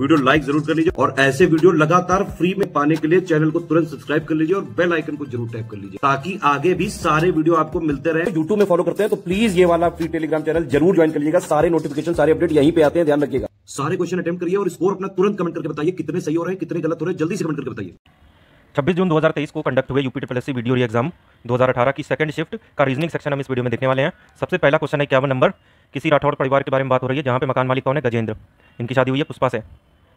video like जरूर कर लीजिए और ऐसे वीडियो लगातार फ्री में पाने के लिए चैनल को तुरंत सब्सक्राइब कर लीजिए और बेल आइकन को जरूर टैप कर लीजिए ताकि आगे भी सारे वीडियो आपको मिलते रहे यूट्यूब में फॉलो करते हैं तो प्लीज ये वाला फ्री टेलीग्राम चैनल जरूर ज्वाइन कर लीजिएगा सारे नोटिफिकेशन सारे अपडेट यहीं पे आते हैं ध्यान रखिएगा सारे क्वेश्चन अटेम्प करिए और स्कोर अपना तुरंत कमेंट करके बताइए कितने सही हो रहे हैं कितने गलत हो रहे हैं जल्दी से कमेंट करके बताइए छब्बीस जून दो को कंडक्ट हुए UP triple SC video exam 2018 की सेकंड शिफ्ट का रीजनिंग सेक्शन हम इस वीडियो में देखने वाले हैं सबसे पहला क्वेश्चन है क्या नंबर किसी राठौड़ परिवार के बारे में बात हो रही है जहां पे मकान मालिक कौन है गजेंद्र इनकी शादी हुई है पुष्पा से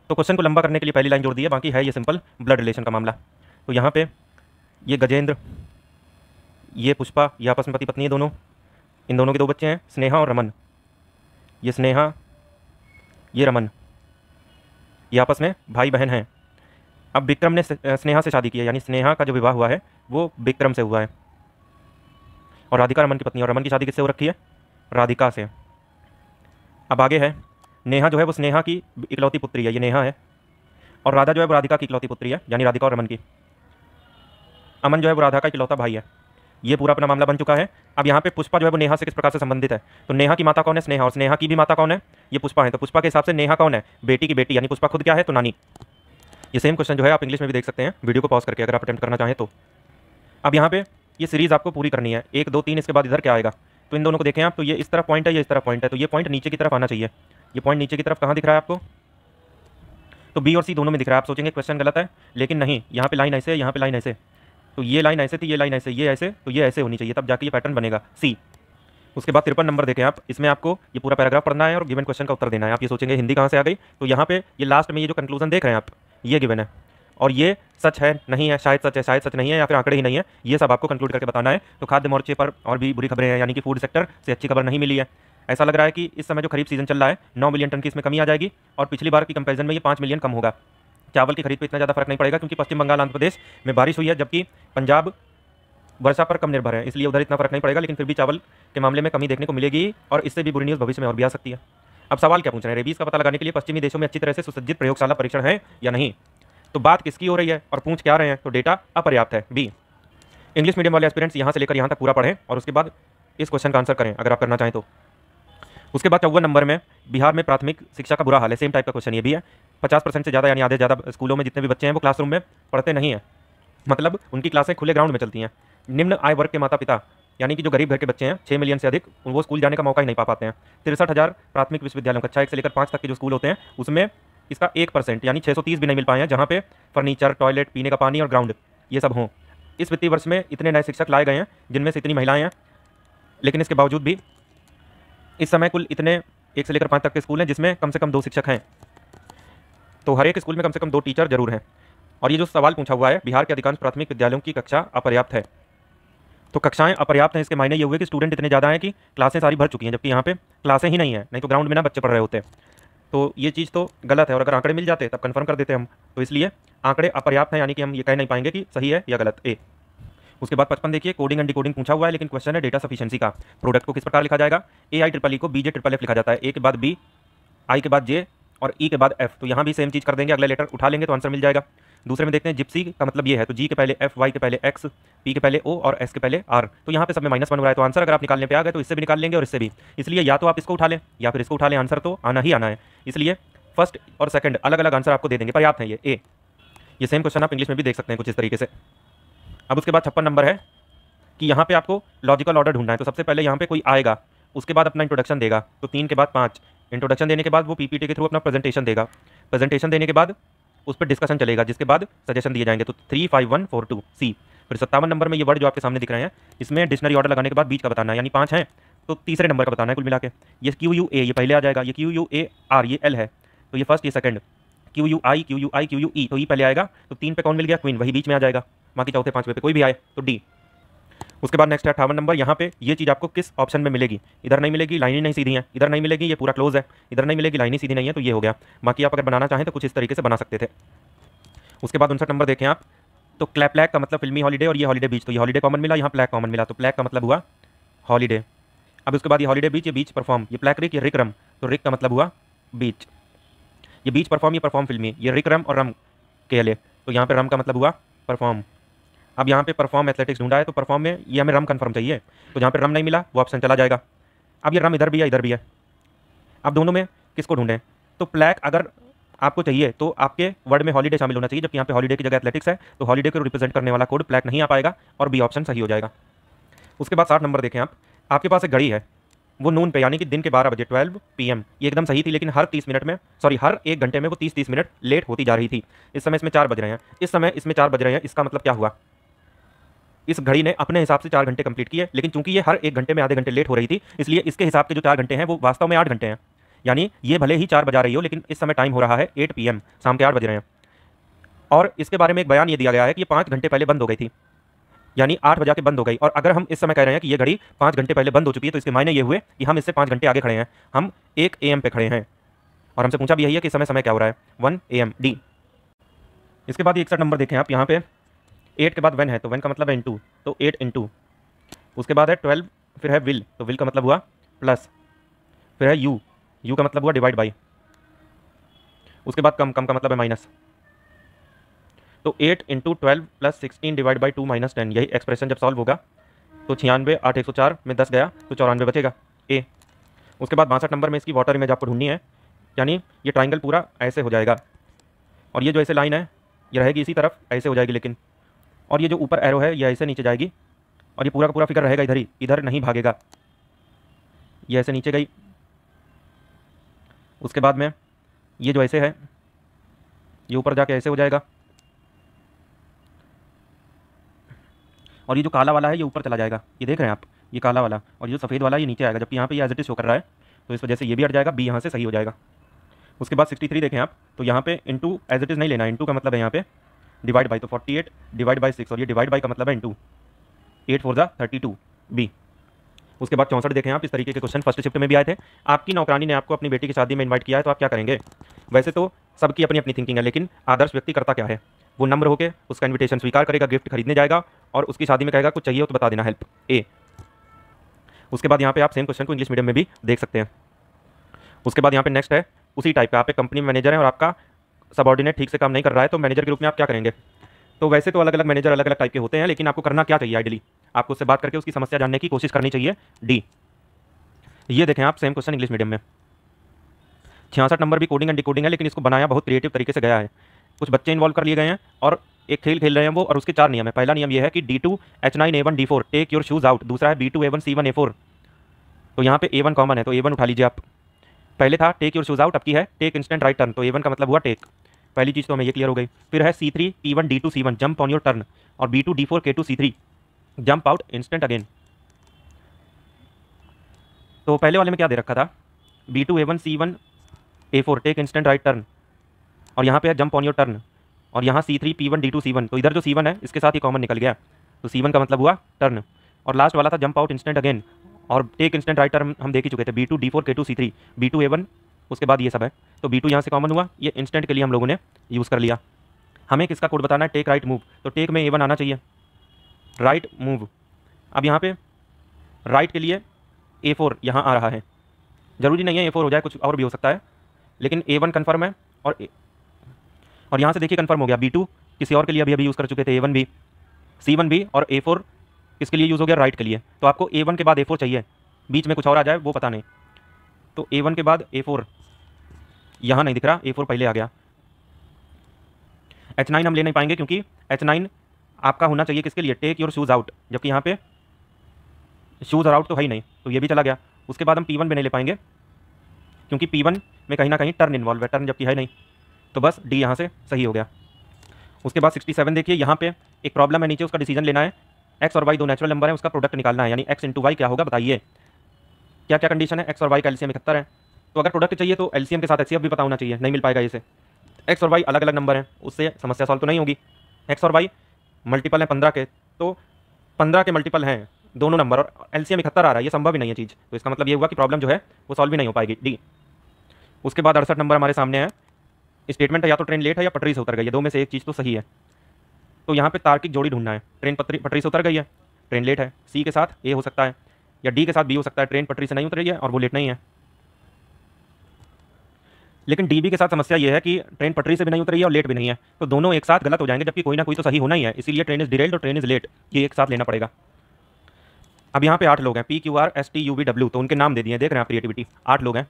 तो क्वेश्चन को लंबा करने के लिए पहली लाइन जोड़ दी है बाकी है ये सिंपल ब्लड रिलेशन का मामला तो यहाँ पे ये गजेंद्र ये पुष्पा ये आपस में पति पत्नी है दोनों इन दोनों के दो बच्चे हैं स्नेहा और रमन ये स्नेहा ये रमन ये आपस में भाई बहन हैं अब विक्रम ने स्नेहा से शादी की है यानी स्नेहा का जो विवाह हुआ है वो विक्रम से हुआ है और राधिका रमन की पत्नी और रमन की शादी किससे हो रखी है राधिका से अब आगे है नेहा जो है वो स्नेहा की इकलौती पुत्री है ये नेहा है और राधा जो है वो राधिका की इकलौती पुत्री है यानी राधिका और रमन की अमन जो है वो राधा का इकलौता भाई है ये पूरा अपना मामला बन चुका है अब यहाँ पे पुष्पा जो है वो नेहा से किस प्रकार से संबंधित है तो नेहा की माता कौन है स्नेहा और स्नेहा की भी माता कौन है ये पुष्पा है तो पुष्पा के हिसाब से नेहा कौन है बेटी की बेटी यानी पुष्पा खुद क्या है तो नानी ये सेम क्वेश्चन जो है आप इंग्लिश में भी देख सकते हैं वीडियो को पॉज करके अगर आप अटैम्प्ट करना चाहें तो अब यहाँ पे ये सीरीज़ आपको पूरी करनी है एक दो तीन इसके बाद इधर क्या आएगा तो इन दोनों को देखें आप तो ये इस तरफ पॉइंट है ये इस तरफ पॉइंट है तो ये पॉइंट नीचे की तरफ आना चाहिए ये पॉइंट नीचे की तरफ कहाँ दिख रहा है आपको तो बी और सी दोनों में दिख रहा है आप सोचेंगे क्वेश्चन गलत है लेकिन नहीं यहाँ पे लाइन ऐसे है यहाँ पे लाइन ऐसे तो ये लाइन ऐसे थी तो ये लाइन ऐसे ये ऐसे तो ये ऐसे होनी चाहिए तब जाके ये पैटर्न बनेगा सी उसके बाद तिरपन नंबर देखें आप इसमें आपको ये पूरा पैराग्राफ पढ़ना है और गिवन क्वेश्चन का उत्तर देना है आप ये सोचेंगे हिंदी कहाँ से आ गई तो यहाँ पे ये लास्ट में ये जो कंक्लूजन देख रहे हैं आप ये गिवन है और ये सच है नहीं है शायद सच है शायद सच नहीं है या फिर आंकड़े ही नहीं है ये सब आपको कंक्लूड करके बताना है तो खाद्य मोर्चे पर और भी बुरी खबरें हैं यानी कि फूड सेक्टर से अच्छी खबर नहीं मिली है ऐसा लग रहा है कि इस समय जो खरीफ सीजन चल रहा है नौ मिलियन टन की इसमें कमी आ जाएगी और पिछली बार की कंपेरिजन में ये पाँच मिलियन कम होगा चावल की खरीद पर इतना ज़्यादा फर्क नहीं पड़ेगा क्योंकि पश्चिम बंगाल आंध्र प्रदेश में बारिश हुई है जबकि पंजाब वर्षा पर कम निर्भर है इसलिए उधर इतना फर्क नहीं पड़ेगा लेकिन फिर भी चावल के मामले में कमी देखने को मिलेगी और इससे भी बुरी न्यूज़ भविष्य में और भी आ सकती है अब सवाल क्या पूछ रहे हैं रेबीज का पता लगाने के लिए पश्चिमी देशों में अच्छी तरह से सुसज्जित प्रयोगशाला परीक्षण है या नहीं तो बात किसकी हो रही है और पूछ क्या रहे हैं तो डेटा अपर्याप्त है बी इंग्लिश मीडियम वाले एक्सपीरियंस यहाँ से लेकर यहाँ तक पूरा पढ़ें और उसके बाद इस क्वेश्चन का आंसर करें अगर आप करना चाहें तो उसके बाद चौवन नंबर में बिहार में प्राथमिक शिक्षा का बुरा हाल है सेम टाइप का क्वेश्चन ये भी है पचास परसेंट से ज़्यादा यानी आधे ज़्यादा स्कूलों में जितने भी बच्चे हैं वो क्लासरूम में पढ़ते नहीं हैं मतलब उनकी क्लासें खुले ग्राउंड में चलती हैं निम्न आय वर्ग के माता पिता यानी कि जो गरीब घर के बच्चे हैं छः मिलियन से अधिक वो स्कूल जाने का मौका ही नहीं पा पाते हैं तिरसठ हज़ार प्राथमिक विश्वविद्यालयों कक्षा एक से लेकर पाँच तक के जो स्कूल होते हैं उसमें इसका एक परसेंट यानी छः भी नहीं मिल पाए हैं जहाँ पे फर्नीचर टॉयलेट पीने का पानी और ग्राउंड ये सब हों इस वित्तीय वर्ष में इतने नए शिक्षक लाए गए हैं जिनमें से इतनी महिलाएँ हैं लेकिन इसके बावजूद भी इस समय कुल इतने एक से लेकर पाँच तक के स्कूल हैं जिसमें कम से कम दो शिक्षक हैं तो हर एक स्कूल में कम से कम दो टीचर जरूर हैं और ये जो सवाल पूछा हुआ है बिहार के अधिकांश प्राथमिक विद्यालयों की कक्षा अपर्याप्त है तो कक्षाएं अपर्याप्त हैं इसके मायने ये हुए कि स्टूडेंट इतने ज़्यादा हैं कि क्लासें सारी भर चुकी हैं जबकि यहाँ पे क्लासें ही नहीं हैं नहीं तो ग्राउंड में ना बच्चे पढ़ रहे होते तो ये चीज़ तो गलत है और अगर आंकड़े मिल जाते तब कन्फर्म कर देते हम तो इसलिए आंकड़े अपर्याप्त हैं यानी कि हम ये कह नहीं पाएंगे कि सही है या गलत ए उसके बाद पचपन देखिए कोडिंग एंड डिकोडिंग पूछा हुआ है लेकिन क्वेश्चन है डेटा सफिशियंसी का प्रोडक्ट को किस प्रकार लिखा जाएगा ए आई ट्रिपल ई को बी जे ट्रिपल एफ लिखा जाता है ए के बाद बी आई के बाद जे और ई e के बाद एफ तो यहाँ भी सेम चीज़ कर देंगे अगला लेटर उठा लेंगे तो आंसर मिल जाएगा दूसरे में देखते हैं जिप्सी का मतलब ये है तो जी के पहले एफ वाई के पहले एक्स पी के पहले ओ और एस के पहले आर तो यहाँ पे सब में माइनस वन हो रहा है तो आंसर अगर आप निकालने पे आ गए तो इससे भी निकाल लेंगे और इससे भी इसलिए या तो आप इसको उठा लें या फिर इसको उठा लें आंसर तो आना ही आना है इसलिए फर्स्ट और सेकंड अलग अलग आंसर आपको दे देंगे पर्याप्त है ये ए ये सेम क्वेश्चन आप इंग्लिश में भी देख सकते हैं कुछ इस तरीके से अब उसके बाद छप्पन नंबर है कि यहाँ पे आपको लॉजिकल ऑर्डर ढूंढना है तो सबसे पहले यहाँ पे कोई आएगा उसके बाद अपना इंट्रोडक्शन देगा तो तीन के बाद पाँच इंट्रोडक्शन देने के बाद वो पीपीटी के थ्रू अपना प्रेजेंटेशन देगा प्रेजेंटेशन देने के बाद उस पर डिस्कशन चलेगा जिसके बाद सजेशन दिए जाएंगे तो three five one four two C फिर सत्तावन नंबर में ये वर्ड जो आपके सामने दिख रहे हैं इसमें डिक्शनरी ऑर्डर लगाने के बाद बीच का बताना है यानी पाँच हैं तो तीसरे नंबर का बताना है कुल मिला के ये क्यू यू ए ये पहले आ जाएगा ये क्यू यू ए आर ये एल है तो ये फर्स्ट ये second Q U I Q U I Q U E तो ये e पहले आएगा तो तीन पे कौन मिल गया क्वीन वही बीच में आ जाएगा बाकी चौथे पांचवे पे कोई भी आए तो डी उसके बाद नेक्स्ट है अठावन नंबर यहाँ पे ये चीज़ आपको किस ऑप्शन में मिलेगी इधर नहीं मिलेगी लाइनें नहीं सीधी हैं इधर नहीं मिलेगी ये पूरा क्लोज है इधर नहीं मिलेगी लाइनें सीधी नहीं है तो ये हो गया बाकी आप अगर बनाना चाहें तो कुछ इस तरीके से बना सकते थे उसके बाद उनसठ नंबर देखें आप तो क्लैप प्लैक का मतलब फिल्मी हॉलीडे और ये हॉलीडे बीच तो ये हॉलीडे कॉमन मिला यहाँ प्लैक कॉमन मिला तो प्लैक का मतलब हुआ हॉलीडे अब उसके बाद ये हॉलीडे बीच ये बीच परफॉर्म ये प्लैक रिक ये रिक्रम तो रिक का मतलब हुआ बीच ये बीच परफॉर्म ये परफॉर्म फिल्मी ये रिक्रम और रम के लिए तो यहाँ पर रम का मतलब हुआ परफॉर्म अब यहाँ पे परफॉर्म एथलेटिक्स ढूंढा है तो परफॉर्म में ये हमें रम कन्फर्म चाहिए तो जहाँ पे रम नहीं मिला वो ऑप्शन चला जाएगा अब ये रम इधर भी है इधर भी है अब दोनों में किसको ढूंढें तो प्लैक अगर आपको चाहिए तो आपके वर्ड में हॉलीडे शामिल होना चाहिए जबकि यहाँ पे हॉलीडे की जगह एथलेटिक्स है तो हॉलीडे को रिप्रेजेंट करने वाला कोड प्लैक नहीं आ पाएगा और बी ऑप्शन सही हो जाएगा उसके बाद साठ नंबर देखें आप आपके पास एक घड़ी है वो नून पे यानी कि दिन के बारह बजे ट्वेल्व पी एम ये एकदम सही थी लेकिन हर तीस मिनट में सॉरी हर एक घंटे में वो तीस तीस मिनट लेट होती जा रही थी इस समय इसमें चार बज रहे हैं इस समय इसमें चार बज रहे हैं इसका मतलब क्या हुआ इस घड़ी ने अपने हिसाब से चार घंटे कंप्लीट किए लेकिन चूंकि ये हर एक घंटे में आधे घंटे लेट हो रही थी इसलिए इसके हिसाब के जो चार घंटे हैं वो वास्तव में आठ घंटे हैं यानी ये भले ही चार बजा रही हो लेकिन इस समय टाइम हो रहा है एट पी शाम के आठ बज रहे हैं और इसके बारे में एक बयान ये दिया गया है कि ये पाँच घंटे पहले बंद हो गई थी यानी आठ बजा के बंद हो गई और अगर हम इस समय कह रहे हैं कि ये घड़ी पाँच घंटे पहले बंद हो चुकी है तो इसके मायने ये हुए कि हम इससे पाँच घंटे आगे खड़े हैं हम एक ए पे खड़े हैं और हमसे पूछा भी यही है कि समय समय क्या हो रहा है वन ए डी इसके बाद इकसठ नंबर देखें आप यहाँ पे एट के बाद वन है तो वन का मतलब है इंटू तो एट इंटू उसके बाद है ट्वेल्व फिर है विल तो विल का मतलब हुआ प्लस फिर है यू यू का मतलब हुआ डिवाइड बाई उसके बाद कम कम का मतलब है माइनस तो eight into twelve plus sixteen divide by two minus ten यही एक्सप्रेशन जब सॉल्व होगा तो छियानवे आठ एक सौ चार में दस गया तो चौरानवे बचेगा ए उसके बाद बासठ नंबर में इसकी वाटर इमेज आपको ढूंढनी है यानी ये ट्राइंगल पूरा ऐसे हो जाएगा और ये जो ऐसे लाइन है ये रहेगी इसी तरफ ऐसे हो जाएगी लेकिन और ये जो ऊपर एरो है ये ऐसे नीचे जाएगी और ये पूरा का पूरा फिगर रहेगा इधर ही इधर नहीं भागेगा ये ऐसे नीचे गई उसके बाद में ये जो ऐसे है ये ऊपर जाके ऐसे हो जाएगा और ये जो काला वाला है ये ऊपर चला जाएगा ये देख रहे हैं आप ये काला वाला और ये जो सफ़ेद वाला ये नीचे आएगा जबकि यहाँ पे ये एज इट इज शो कर रहा है तो इस वजह से ये भी हट जाएगा बी यहाँ से सही हो जाएगा उसके बाद सिक्सटी थ्री देखें आप तो यहाँ पे इंटू एज इट इज़ नहीं लेना इंटू का मतलब है यहाँ पे डिवाइड बाई तो forty eight divide by six और ये डिवाइड बाई का मतलब है टू एट फोर ज़ा थर्टी टू बी उसके बाद चौंसठ देखें आप इस तरीके के क्वेश्चन फर्स्ट शिफ्ट में भी आए थे आपकी नौकरानी ने आपको अपनी बेटी की शादी में इन्वाइट किया है तो आप क्या करेंगे वैसे तो सबकी अपनी अपनी थिंकिंग है लेकिन आदर्श व्यक्ति करता क्या है वो नंबर होकर उसका इन्विटेशन स्वीकार करेगा गिफ्ट खरीदने जाएगा और उसकी शादी में कहेगा कुछ चाहिए तो बता देना हेल्प ए उसके बाद यहाँ पे आप सेम क्वेश्चन को इंग्लिश मीडियम में भी देख सकते हैं उसके बाद यहाँ पे नेक्स्ट है उसी टाइप का आप एक कंपनी मैनेजर हैं और आपका सबॉर्डिनेट ठीक से काम नहीं कर रहा है तो मैनेजर के रूप में आप क्या करेंगे तो वैसे तो अलग अलग मैनेजर अलग अलग टाइप के होते हैं लेकिन आपको करना क्या चाहिए आइडियली आपको उससे बात करके उसकी समस्या जानने की कोशिश करनी चाहिए डी ये देखें आप सेम क्वेश्चन इंग्लिश मीडियम में छियासठ नंबर भी कोडिंग एंड डिकोडिंग है लेकिन इसको बनाया बहुत क्रिएटिव तरीके से गया है कुछ बच्चे इन्वॉल्व कर लिए गए हैं और एक खेल खेल रहे हैं वो और उसके चार नियम है पहला नियम ये है कि D two H nine A one D four take your shoes out दूसरा है B two A one C one A four तो यहाँ पे ए वन कॉमन है तो ए वन उठा लीजिए आप पहले था टेक योर शूज़ आउट अब की है टेक इंस्टेंट राइट टर्न तो ए वन का मतलब हुआ टेक पहली चीज़ तो हमें ये क्लियर हो गई फिर है C three P one D two C one jump on your turn और B two D four K two C three jump out instant again तो पहले वाले में क्या दे रखा था B two A one C one A four take instant right turn और यहाँ पे है जंप ऑन योर टर्न और यहाँ C three P one D two C one तो इधर जो सी वन है इसके साथ ही कॉमन निकल गया तो सी वन का मतलब हुआ टर्न और लास्ट वाला था जंप आउट इंस्टेंट अगेन और टेक इंस्टेंट राइट टर्म हम देख ही चुके थे B two D four K two C three B two A one उसके बाद ये सब है तो बी टू यहाँ से कॉमन हुआ ये इंस्टेंट के लिए हम लोगों ने यूज़ कर लिया हमें किसका कोड बताना है टेक राइट मूव तो टेक में ए वन आना चाहिए राइट मूव अब यहाँ पे राइट के लिए ए फोर यहाँ आ रहा है ज़रूरी नहीं है ए फोर हो जाए कुछ और भी हो सकता है लेकिन ए वन कन्फर्म है और ए और यहाँ से देखिए कन्फर्म हो गया बी टू किसी और के लिए अभी अभी यूज़ कर चुके थे ए वन भी सी वन भी और ए फोर किसके लिए यूज़ हो गया राइट के लिए तो आपको ए वन के बाद ए फोर चाहिए बीच में कुछ और आ जाए वो पता नहीं तो ए वन के बाद ए फोर यहाँ नहीं दिख रहा ए फोर पहले आ गया एच नाइन हम ले नहीं पाएंगे क्योंकि एच नाइन आपका होना चाहिए किसके लिए टेक योर शूज़ आउट जबकि यहाँ पे शूज़ और आउट तो है ही नहीं तो ये भी चला गया उसके बाद हम पी वन भी नहीं ले पाएंगे क्योंकि पी वन में कहीं ना कहीं टर्न इन्वॉल्व है टर्न जबकि है नहीं तो बस डी यहाँ से सही हो गया उसके बाद सिक्सटी सेवन देखिए यहाँ पे एक प्रॉब्लम है नीचे उसका डिसीजन लेना है एक्स और वाई दो नेचुरल नंबर है उसका प्रोडक्ट निकालना है यानी एक्स इंटू वाई क्या होगा बताइए क्या क्या कंडीशन है एक्स और वाई का एलसीएम इकहत्तर है तो अगर प्रोडक्ट चाहिए तो एलसीएम के साथ एच भी पता होना चाहिए नहीं मिल पाएगा इसे एक्स और वाई अलग अलग नंबर हैं उससे समस्या सॉल्व तो नहीं होगी एक्स और वाई मल्टीपल हैं पंद्रह के तो पंद्रह के मल्टीपल हैं दोनों नंबर और एलसीएम इकहत्तर आ रहा है ये संभव ही नहीं है चीज़ तो इसका मतलब ये हुआ कि प्रॉब्लम जो है वो सॉल्व ही नहीं हो पाएगी डी उसके बाद अड़सठ नंबर हमारे सामने है स्टेटमेंट है या तो ट्रेन लेट है या पटरी से उतर गई है दो में से एक चीज़ तो सही है तो यहाँ पे तार्किक जोड़ी ढूंढना है ट्रेन पटरी पटरी से उतर गई है ट्रेन लेट है सी के साथ ए हो सकता है या डी के साथ बी हो सकता है ट्रेन पटरी से नहीं उतर रही है और वो लेट नहीं है लेकिन डी बी के साथ समस्या यह है कि ट्रेन पटरी से भी नहीं उतरी है और लेट भी नहीं है तो दोनों एक साथ गलत हो जाएंगे जबकि कोई ना कोई तो सही होना ही है इसीलिए ट्रेन इज डिरेल्ड और ट्रेन इज लेट ये एक साथ लेना पड़ेगा अब यहाँ पे आठ लोग हैं P Q R S T U V W तो उनके नाम दे दिए देख रहे हैं आप क्रिएटिविटी आठ लोग हैं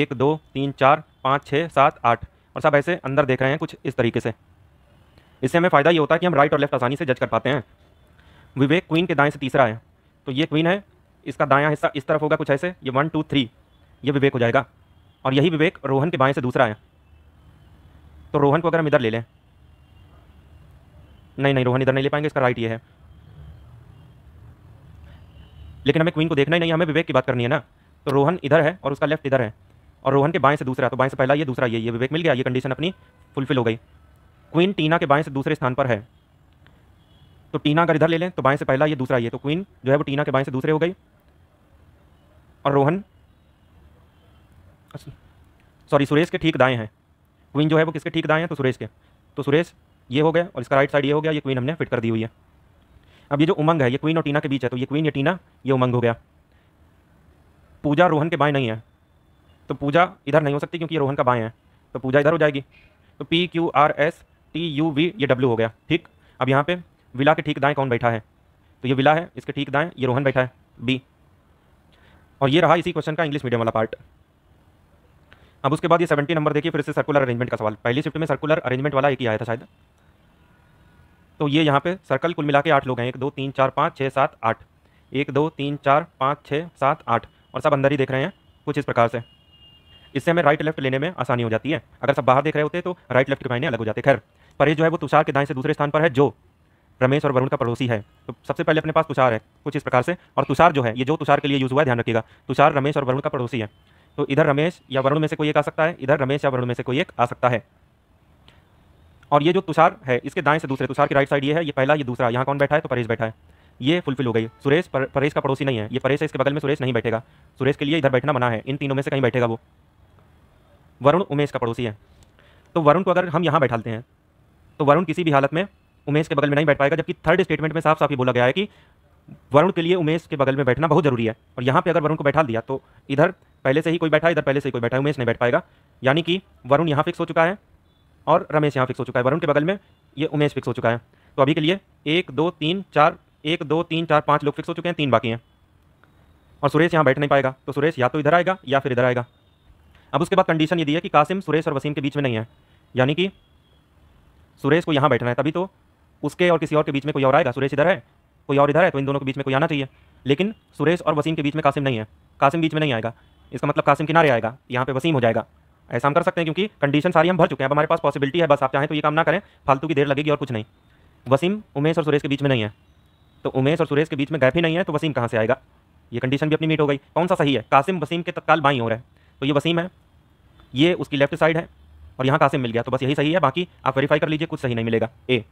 एक दो तीन चार पाँच छः सात आठ और सब ऐसे अंदर देख रहे हैं कुछ इस तरीके से इससे हमें फ़ायदा ये होता है कि हम राइट और लेफ्ट आसानी से जज कर पाते हैं विवेक क्वीन के दाएं से तीसरा है तो ये क्वीन है इसका दाया हिस्सा इस तरफ होगा कुछ ऐसे ये वन टू थ्री ये विवेक हो जाएगा और यही विवेक रोहन के बाएँ से दूसरा है तो रोहन को अगर हम इधर ले लें नहीं नहीं रोहन इधर नहीं ले पाएंगे इसका राइट ये है लेकिन हमें क्वीन को देखना ही नहीं हमें विवेक की बात करनी है ना तो रोहन इधर है और उसका लेफ्ट इधर है और रोहन के बाएं से दूसरा तो बाएं से पहला ये दूसरा ये ये विवेक मिल गया ये कंडीशन अपनी फुलफिल हो गई क्वीन टीना के बाएं से दूसरे स्थान पर है तो टीना अगर इधर ले लें तो बाएं से पहला ये दूसरा ये तो क्वीन जो है वो टीना के बाएं से दूसरे हो गई और रोहन सॉरी सुरेश के ठीक दाएँ हैं क्वीन जो है वो किसके ठीक दाएँ हैं तो सुरेश के तो सुरेश ये हो गया और इसका राइट साइड ये हो गया ये क्वीन हमने फिट कर दी हुई है अब ये जो उमंग है ये क्वीन और टीना के बीच है तो ये क्वीन या टीना ये उमंग हो गया पूजा रोहन के बाएँ नहीं है तो पूजा इधर नहीं हो सकती क्योंकि ये रोहन का बाएँ है तो पूजा इधर हो जाएगी तो P Q R S T U V ये डब्ल्यू हो गया ठीक अब यहाँ पे विला के ठीक दाएं कौन बैठा है तो ये विला है इसके ठीक दाएं ये रोहन बैठा है बी और ये रहा इसी क्वेश्चन का इंग्लिश मीडियम वाला पार्ट अब उसके बाद ये सेवेंटी नंबर देखिए फिर इससे सर्कुलर अरेंजमेंट का सवाल पहली शिफ्ट में सर्कुलर अरेंजमेंट वाला एक ही आया था शायद तो ये यहाँ पे सर्कल कुल मिला के आठ लोग हैं एक दो तीन चार पाँच छः सात आठ एक दो तीन चार पाँच छः सात आठ और सब अंदर ही देख रहे हैं कुछ इस प्रकार से इससे हमें राइट लेफ्ट लेने में आसानी हो जाती है अगर सब बाहर देख रहे होते तो राइट लेफ्ट के मायने अलग हो जाते खैर परहेज जो है वो तुषार के दाएं से दूसरे स्थान पर है जो रमेश और वरुण का पड़ोसी है तो सबसे पहले अपने पास तुषार है कुछ इस प्रकार से और तुषार जो है ये जो तुषार के लिए यूज़ हुआ है ध्यान रखिएगा तुषार रमेश और वरुण का पड़ोसी है तो इधर रमेश या वरुण में से कोई एक आ सकता है इधर रमेश या वरुण में से कोई एक आ सकता है और ये जो तुषार है इसके दाएं से दूसरे तुषार की राइट साइड ये है ये पहला ये दूसरा यहाँ कौन बैठा है तो परेश बैठा है ये फुलफिल हो गई सुरेश पर, परेश का पड़ोसी नहीं है ये परेश है इसके बगल में सुरेश नहीं बैठेगा सुरेश के लिए इधर बैठना मना है इन तीनों में से कहीं बैठेगा वो वरुण उमेश का पड़ोसी है तो वरुण को अगर हम यहाँ बैठाते हैं तो वरुण किसी भी हालत में उमेश के बगल में नहीं बैठ पाएगा जबकि थर्ड स्टेटमेंट में साफ साफ ही बोला गया है कि वरुण के लिए उमेश के बगल में बैठना बहुत जरूरी है और यहाँ पे अगर वरुण को बैठा दिया तो इधर पहले से ही कोई बैठा इधर पहले से ही कोई बैठा उमेश नहीं बैठ पाएगा यानी कि वरुण यहाँ फिक्स हो चुका है और रमेश यहाँ फिक्स हो चुका है वरुण के बगल में ये उमेश फिक्स हो चुका है तो अभी के लिए एक दो तीन चार एक दो तीन चार पाँच लोग फिक्स हो चुके हैं तीन बाकी हैं और सुरेश यहाँ बैठ नहीं पाएगा तो सुरेश या तो इधर आएगा या फिर इधर आएगा अब उसके बाद कंडीशन ये दी है कि कासिम सुरेश और वसीम के बीच में नहीं है यानी कि सुरेश को यहाँ बैठना है तभी तो उसके और किसी और के बीच में कोई और आएगा सुरेश इधर है कोई और इधर है तो इन दोनों के बीच में कोई आना चाहिए लेकिन सुरेश और वसीम के बीच में कासिम नहीं है कासिम बीच में नहीं आएगा इसका मतलब कासिम किनारे आएगा यहाँ पे वसीम हो जाएगा ऐसा हम कर सकते हैं क्योंकि कंडीशन सारी हम भर चुके हैं अब हमारे पास पॉसिबिलिटी है बस आप चाहें तो ये काम ना करें फालतू की देर लगेगी और कुछ नहीं वसीम उमेश और सुरेश के बीच में नहीं है तो उमेश और सुरेश के बीच में गैप ही नहीं है तो वसीम कहाँ से आएगा ये कंडीशन भी अपनी मीट हो गई कौन सा सही है कासिम वसीम के तत्काल बाई हो रहा है तो ये वसीम है ये उसकी लेफ्ट साइड है और यहाँ कहाँ से मिल गया तो बस यही सही है बाकी आप वेरीफाई कर लीजिए कुछ सही नहीं मिलेगा ए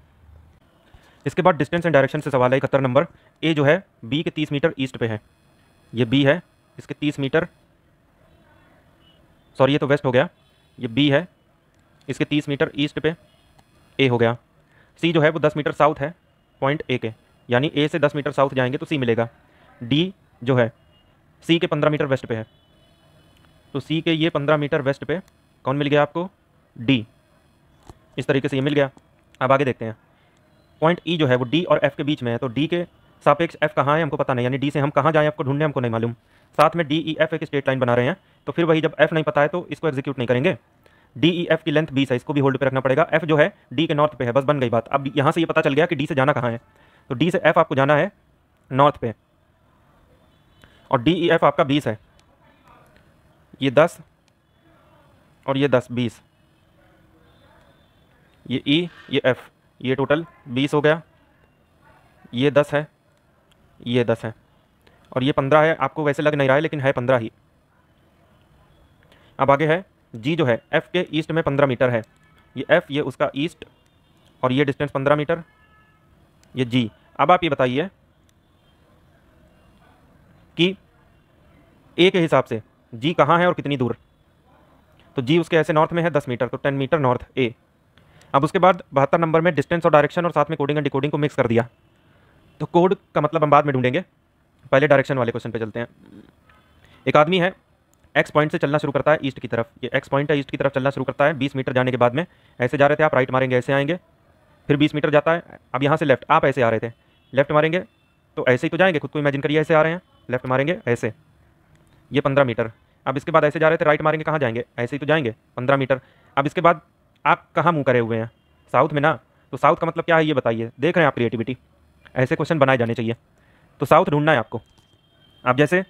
इसके बाद डिस्टेंस एंड डायरेक्शन से सवाल है इकहत्तर नंबर ए जो है बी के तीस मीटर ईस्ट पे है ये बी है इसके तीस मीटर सॉरी ये तो वेस्ट हो गया ये बी है इसके तीस मीटर ईस्ट पे ए हो गया सी जो है वो दस मीटर साउथ है पॉइंट ए के यानी ए से दस मीटर साउथ जाएंगे तो सी मिलेगा डी जो है सी के पंद्रह मीटर वेस्ट पे है तो सी के ये पंद्रह मीटर वेस्ट पे कौन मिल गया आपको डी इस तरीके से ये मिल गया अब आगे देखते हैं पॉइंट ई e जो है वो डी और एफ के बीच में है तो डी के सापेक्ष एफ कहाँ है हमको पता नहीं यानी डी से हम कहाँ जाएँ आपको ढूंढने हमको नहीं मालूम साथ में डी ई एफ एक स्ट्रेट लाइन बना रहे हैं तो फिर वही जब एफ नहीं पता है तो इसको एग्जीक्यूट नहीं करेंगे डी ई एफ की लेंथ बीस है इसको भी होल्ड पर रखना पड़ेगा एफ जो है डी के नॉर्थ पे है बस बन गई बात अब यहाँ से ये पता चल गया कि डी से जाना कहाँ है तो डी से एफ आपको जाना है नॉर्थ पे और डी ई एफ आपका बीस है ये दस और ये दस बीस ये ई e, ये एफ़ ये टोटल बीस हो गया ये दस है ये दस है और ये पंद्रह है आपको वैसे लग नहीं रहा है लेकिन है पंद्रह ही अब आगे है जी जो है एफ़ के ईस्ट में पंद्रह मीटर है ये एफ़ ये उसका ईस्ट और ये डिस्टेंस पंद्रह मीटर ये जी अब आप ये बताइए कि ए के हिसाब से जी कहाँ है और कितनी दूर तो जी उसके ऐसे नॉर्थ में है दस मीटर तो टेन मीटर नॉर्थ ए अब उसके बाद बहत्तर नंबर में डिस्टेंस और डायरेक्शन और साथ में कोडिंग एंड डिकोडिंग को मिक्स कर दिया तो कोड का मतलब हम बाद में ढूंढेंगे पहले डायरेक्शन वाले क्वेश्चन पे चलते हैं एक आदमी है एक्स पॉइंट से चलना शुरू करता है ईस्ट की तरफ ये एक्स पॉइंट है ईस्ट की तरफ चलना शुरू करता है बीस मीटर जाने के बाद में ऐसे जा रहे थे आप राइट मारेंगे ऐसे आएंगे फिर बीस मीटर जाता है अब यहाँ से लेफ्ट आप ऐसे आ रहे थे लेफ्ट मारेंगे तो ऐसे ही तो जाएंगे खुद को इमेजिन करिए ऐसे आ रहे हैं लेफ्ट मारेंगे ऐसे ये पंद्रह मीटर अब इसके बाद ऐसे जा रहे थे राइट मारेंगे कहाँ जाएंगे ऐसे ही तो जाएंगे पंद्रह मीटर अब इसके बाद आप कहाँ मुँह करे हुए हैं साउथ में ना तो साउथ का मतलब क्या है ये बताइए देख रहे हैं आप क्रिएटिविटी ऐसे क्वेश्चन बनाए जाने चाहिए तो साउथ ढूंढना है आपको आप जैसे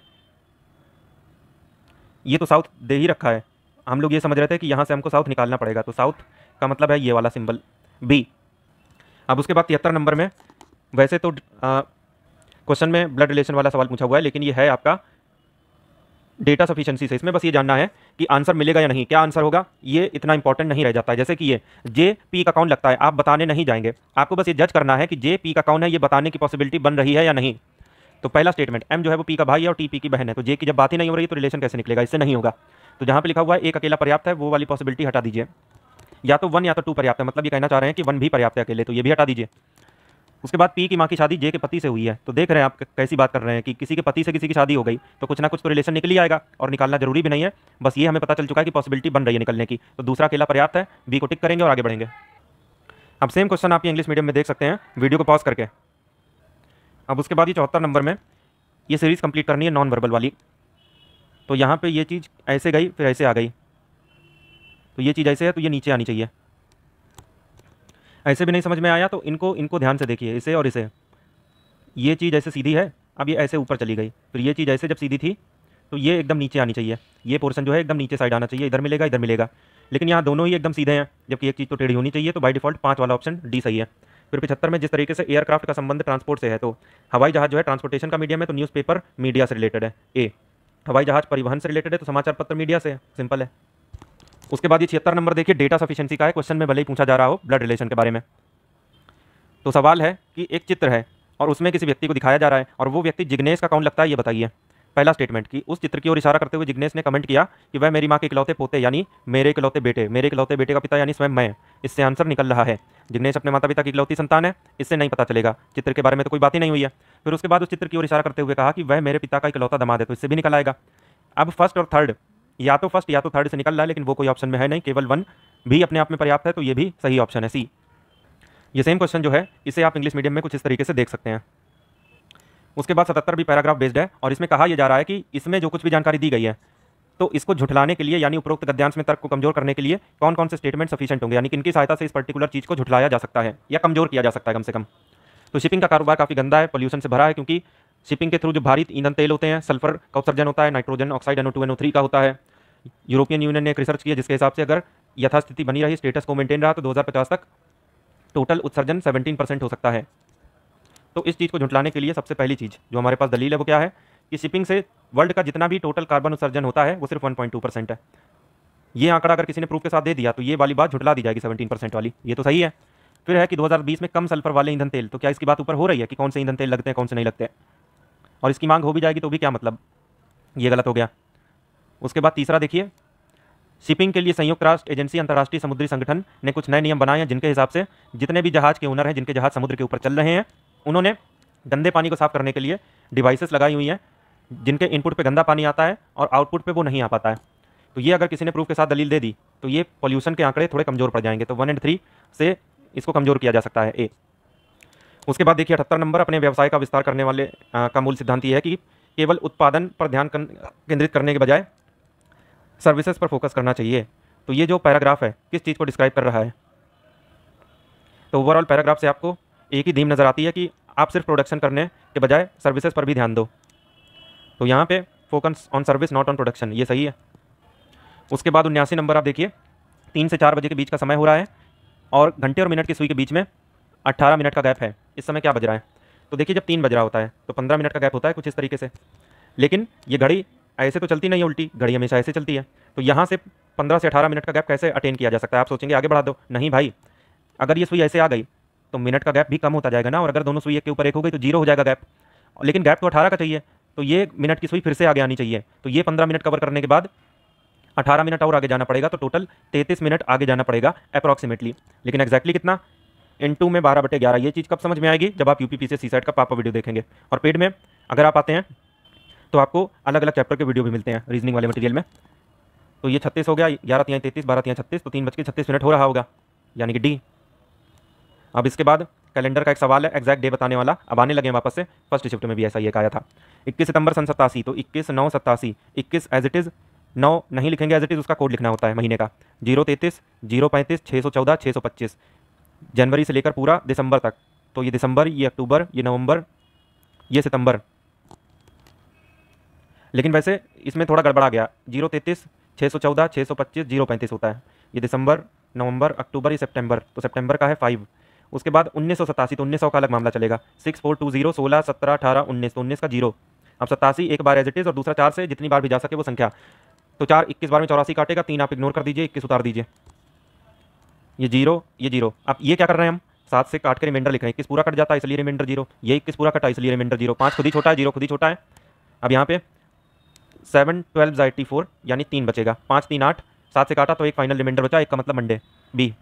ये तो साउथ दे ही रखा है हम लोग ये समझ रहे थे कि यहाँ से हमको साउथ निकालना पड़ेगा तो साउथ का मतलब है ये वाला सिंबल बी अब उसके बाद तिहत्तर नंबर में वैसे तो क्वेश्चन में ब्लड रिलेशन वाला सवाल पूछा हुआ है लेकिन ये है आपका डेटा सफिशेंसी से इसमें बस ये जानना है कि आंसर मिलेगा या नहीं क्या आंसर होगा ये इतना इंपॉर्टेंट नहीं रह जाता है जैसे कि ये जे पी का अकाउंट लगता है आप बताने नहीं जाएंगे आपको बस ये जज करना है कि जे पी का अकाउंट है ये बताने की पॉसिबिलिटी बन रही है या नहीं तो पहला स्टेटमेंट एम जो है वो पी का भाई है और टी पी की बहन है तो जे की जब बात ही नहीं हो रही तो रिलेशन कैसे निकलेगा इससे नहीं होगा तो जहाँ पर लिखा हुआ है एक अकेला पर्याप्त है वो वाली पॉसिबिलिटी हटा दीजिए या तो वन या तो टू पर्याप्त है मतलब ये कहना चाह रहे हैं कि वन भी पर्याप्त है अकेले तो ये भी हटा दीजिए उसके बाद पी की माँ की शादी जे के पति से हुई है तो देख रहे हैं आप कैसी बात कर रहे हैं कि किसी के पति से किसी की शादी हो गई तो कुछ ना कुछ तो रिलेशन निकल ही आएगा और निकालना जरूरी भी नहीं है बस ये हमें पता चल चुका है कि पॉसिबिलिटी बन रही है निकलने की तो दूसरा अकेला पर्याप्त है बी को टिक करेंगे और आगे बढ़ेंगे अब सेम क्वेश्चन आप इंग्लिश मीडियम में देख सकते हैं वीडियो को पॉज करके अब उसके बाद ये चौहत्तर नंबर में ये सीरीज़ कंप्लीट करनी है नॉन वर्बल वाली तो यहाँ पर ये चीज़ ऐसे गई फिर ऐसे आ गई तो ये चीज़ ऐसे है तो ये नीचे आनी चाहिए ऐसे भी नहीं समझ में आया तो इनको इनको ध्यान से देखिए इसे और इसे ये चीज़ ऐसे सीधी है अब ये ऐसे ऊपर चली गई फिर ये चीज़ ऐसे जब सीधी थी तो ये एकदम नीचे आनी चाहिए ये पोर्सन जो है एकदम नीचे साइड आना चाहिए इधर मिलेगा इधर मिलेगा लेकिन यहाँ दोनों ही एकदम सीधे हैं जबकि एक चीज़ तो टेढ़ी होनी चाहिए तो बाई डिफॉल्ट पाँच वाला ऑप्शन डी सही है फिर पिछहत्तर में जिस तरीके से एयरक्राफ्ट का संबंध ट्रांसपोर्ट से है तो हवाई जहाज जो है ट्रांसपोर्टेशन का मीडियम है तो न्यूज़पेपर मीडिया से रिलेटेड है ए हवाई जहाज परिवहन से रिलेटेड है तो समाचार पत्र मीडिया से सिंपल है उसके बाद ये छिहत्तर नंबर देखिए डेटा सफिशियंसी का है क्वेश्चन में भले ही पूछा जा रहा हो ब्लड रिलेशन के बारे में तो सवाल है कि एक चित्र है और उसमें किसी व्यक्ति को दिखाया जा रहा है और वो व्यक्ति जिग्नेश का कौन लगता है ये बताइए पहला स्टेटमेंट कि उस चित्र की ओर इशारा करते हुए जिग्नेश ने कमेंट किया कि वह मेरी माँ के इकलौते पोते यानी मेरे इकलौते बेटे मेरे इकलौते बेटे का पिता यानी स्वयं मैं इससे आंसर निकल रहा है जिग्नेश अपने माता पिता की इकलौती संतान है इससे नहीं पता चलेगा चित्र के बारे में तो कोई बात ही नहीं हुई है फिर उसके बाद उस चित्र की ओर इशारा करते हुए कहा कि वह मेरे पिता का इकलौता दमाद है तो इससे भी निकल आएगा अब फर्स्ट और थर्ड या तो फर्स्ट या तो थर्ड से निकल रहा है लेकिन वो कोई ऑप्शन में है नहीं केवल वन भी अपने आप में पर्याप्त है तो ये भी सही ऑप्शन है सी ये सेम क्वेश्चन जो है इसे आप इंग्लिश मीडियम में कुछ इस तरीके से देख सकते हैं उसके बाद सतहत्तर भी पैराग्राफ बेस्ड है और इसमें कहा यह जा रहा है कि इसमें जो कुछ भी जानकारी दी गई है तो इसको झुठलाने के लिए यानी उपरोक्त गद्यांश में तर्क को कमजोर करने के लिए कौन कौन से स्टेटमेंट सफिशिएंट होंगे यानी किनकी सहायता से इस पर्टिकुलर चीज़ को झुठलाया जा सकता है या कमजोर किया जा सकता है कम से कम तो शिपिंग का कारोबार काफ़ी गंदा है पोल्यूशन से भरा है क्योंकि शिपिंग के थ्रू जो भारी ईंधन तेल होते हैं सल्फर का उत्सर्जन होता है nitrogen oxide N O two N O three का होता है यूरोपियन यूनियन ने एक रिसर्च किया जिसके हिसाब से अगर यथास्थिति बनी रही स्टेटस को मेंटेन रहा तो 2050 तक टोटल उत्सर्जन 17 परसेंट हो सकता है तो इस चीज़ को झुटलाने के लिए सबसे पहली चीज़ जो हमारे पास दलील है वो क्या है कि शिपिंग से वर्ल्ड का जितना भी टोटल कार्बन उत्सर्जन होता है वो सिर्फ वन परसेंट है ये आंकड़ा अगर किसी ने प्रूफ के साथ दे दिया तो ये वाली बात झुटला दी जाएगी सेवेंटीन परसेंट वाली ये तो सही है फिर है कि दो में कम सल्फर वाले ईंधन तेल तो क्या इसकी बात ऊपर हो रही है कि कौन से ईंधन तेल लगते हैं कौन से नहीं लगते हैं और इसकी मांग हो भी जाएगी तो भी क्या मतलब ये गलत हो गया उसके बाद तीसरा देखिए शिपिंग के लिए संयुक्त राष्ट्र एजेंसी अंतर्राष्ट्रीय समुद्री संगठन ने कुछ नए नियम बनाए हैं जिनके हिसाब से जितने भी जहाज के ओनर हैं जिनके जहाज समुद्र के ऊपर चल रहे हैं उन्होंने गंदे पानी को साफ करने के लिए डिवाइसेस लगाई हुई हैं जिनके इनपुट पे गंदा पानी आता है और आउटपुट पे वो नहीं आ पाता है तो ये अगर किसी ने प्रूफ के साथ दलील दे दी तो ये पॉल्यूशन के आंकड़े थोड़े कमज़ोर पड़ जाएंगे तो वन एंड थ्री से इसको कमज़ोर किया जा सकता है ए उसके बाद देखिए अठहत्तर नंबर अपने व्यवसाय का विस्तार करने वाले आ, का मूल सिद्धांत यह है कि केवल उत्पादन पर ध्यान केंद्रित करने के बजाय सर्विसेज पर फोकस करना चाहिए तो ये जो पैराग्राफ है किस चीज़ को डिस्क्राइब कर रहा है तो ओवरऑल पैराग्राफ से आपको एक ही धीम नज़र आती है कि आप सिर्फ प्रोडक्शन करने के बजाय सर्विसेज पर भी ध्यान दो तो यहाँ पे focus on service not on production ये सही है उसके बाद उन्यासी नंबर आप देखिए तीन से चार बजे के बीच का समय हो रहा है और घंटे और मिनट की सुई के बीच में अट्ठारह मिनट का गैप है इस समय क्या बज रहा है तो देखिए जब तीन बज रहा होता है तो पंद्रह मिनट का गैप होता है कुछ इस तरीके से लेकिन ये घड़ी ऐसे तो चलती नहीं उल्टी घड़ी हमेशा ऐसे चलती है तो यहाँ से पंद्रह से अठारह मिनट का गैप कैसे अटेंड किया जा सकता है आप सोचेंगे आगे बढ़ा दो नहीं भाई अगर ये सुई ऐसे आ गई तो मिनट का गैप भी कम होता जाएगा ना और अगर दोनों सुई एक के ऊपर एक हो गई तो जीरो हो जाएगा गैप लेकिन गैप तो अठारह का चाहिए तो ये मिनट की सुई फिर से आगे आनी चाहिए तो ये पंद्रह मिनट कवर करने के बाद अठारह मिनट और आगे जाना पड़ेगा तो टोटल तैंतीस मिनट आगे जाना पड़ेगा अप्रॉक्सीमेटली लेकिन एक्जैक्टली कितना टू में बारह बटे ग्यारह ये चीज़ कब समझ में आएगी जब आप यूपीपी से सी साइड का पापा वीडियो देखेंगे और पेड में अगर आप आते हैं तो आपको अलग अलग चैप्टर के वीडियो भी मिलते हैं रीजनिंग वाले मटेरियल में तो ये छत्तीस हो गया ग्यारह तीन तैतीस बारह तीन छत्तीस तो तीन बज के छत्तीस मिनट हो रहा होगा यानी कि डी अब इसके बाद कैलेंडर का एक सवाल है एग्जैक्ट डे बताने वाला अब आने लगे वापस से फर्स्ट शिफ्ट में भी ऐसा ये एक आया था इक्कीस सितंबर सन सतासी तो इक्कीस नौ सतासी इक्कीस एज इट इज़ नौ नहीं लिखेंगे एज इट इज़ उसका कोड लिखना होता है महीने का जीरो तैंतीस जीरो पैंतीस छः सौ चौदह छः सौ पच्चीस जनवरी से लेकर पूरा दिसंबर तक तो ये दिसंबर ये अक्टूबर ये नवंबर ये सितंबर लेकिन वैसे इसमें थोड़ा गड़बड़ा गया जीरो तैंतीस छः सौ चौदह छः सौ पच्चीस जीरो पैंतीस होता है ये दिसंबर नवंबर अक्टूबर ये सितंबर तो सितंबर का है फाइव उसके बाद उन्नीस सौ सतासी तो उन्नीस सौ का अलग मामला चलेगा सिक्स फोर टू जीरो सोलह सत्रह अठारह उन्नीस तो उन्नीस का जीरो अब सतासी एक बार एज इट इज़ और दूसरा चार से जितनी बार भी जा सके वो संख्या तो चार इक्कीस बार में चौरासी काटेगा तीन आप इग्नोर कर दीजिए इक्कीस उतार दीजिए ये जीरो ये जीरो अब ये क्या कर रहे हैं हम सात से काट के रिमाइंडर लिख रहे हैं किस पूरा कट जाता है इसलिए रिमाइंडर जीरो ये किस पूरा कटा इसलिए रिमाइंडर जीरो पाँच खुद ही छोटा है जीरो खुद ही छोटा है अब यहाँ पे सेवन ट्वेल्व जैटी फोर यानी तीन बचेगा पाँच तीन आठ सात से काटा तो एक फाइनल रिमाइंडर बचा एक का मतलब मंडे बी